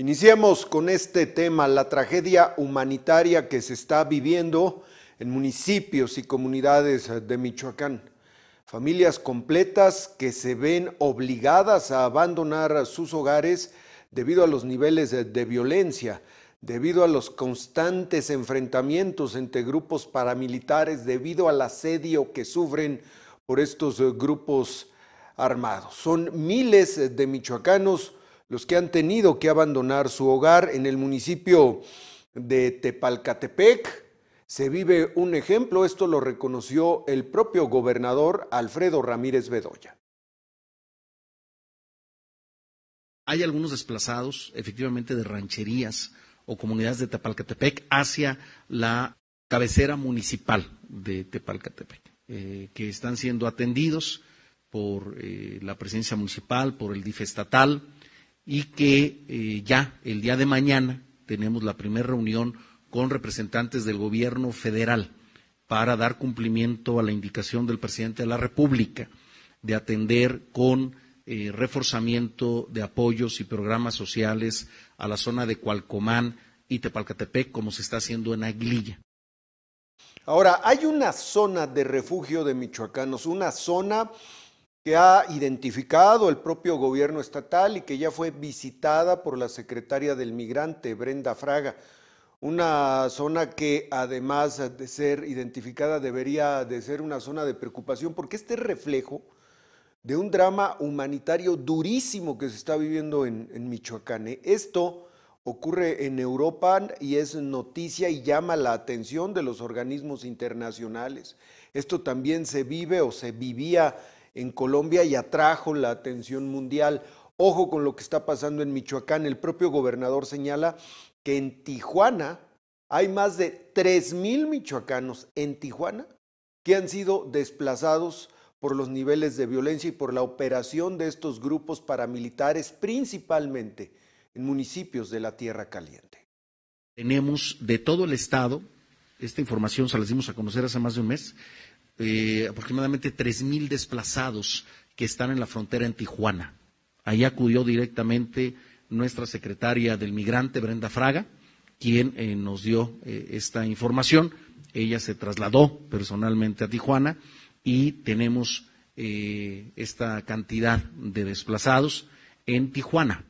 Iniciemos con este tema, la tragedia humanitaria que se está viviendo en municipios y comunidades de Michoacán. Familias completas que se ven obligadas a abandonar sus hogares debido a los niveles de, violencia, debido a los constantes enfrentamientos entre grupos paramilitares, debido al asedio que sufren por estos grupos armados. Son miles de michoacanos los que han tenido que abandonar su hogar en el municipio de Tepalcatepec. Se vive un ejemplo, esto lo reconoció el propio gobernador Alfredo Ramírez Bedoya. Hay algunos desplazados, efectivamente, de rancherías o comunidades de Tepalcatepec hacia la cabecera municipal de Tepalcatepec, eh, que están siendo atendidos por eh, la presencia municipal, por el DIF estatal, y que eh, ya el día de mañana tenemos la primera reunión con representantes del gobierno federal para dar cumplimiento a la indicación del presidente de la República de atender con eh, reforzamiento de apoyos y programas sociales a la zona de Cualcomán y Tepalcatepec, como se está haciendo en Aguililla. Ahora, hay una zona de refugio de michoacanos, una zona que ha identificado el propio gobierno estatal y que ya fue visitada por la secretaria del migrante, Brenda Fraga. Una zona que además de ser identificada debería de ser una zona de preocupación porque este reflejo de un drama humanitario durísimo que se está viviendo en, en Michoacán. ¿eh? Esto ocurre en Europa y es noticia y llama la atención de los organismos internacionales. Esto también se vive o se vivía en Colombia y atrajo la atención mundial. Ojo con lo que está pasando en Michoacán. El propio gobernador señala que en Tijuana hay más de 3.000 michoacanos en Tijuana que han sido desplazados por los niveles de violencia y por la operación de estos grupos paramilitares, principalmente en municipios de la Tierra Caliente. Tenemos de todo el Estado, esta información se la dimos a conocer hace más de un mes, eh, aproximadamente 3.000 desplazados que están en la frontera en Tijuana. Ahí acudió directamente nuestra secretaria del migrante, Brenda Fraga, quien eh, nos dio eh, esta información. Ella se trasladó personalmente a Tijuana y tenemos eh, esta cantidad de desplazados en Tijuana.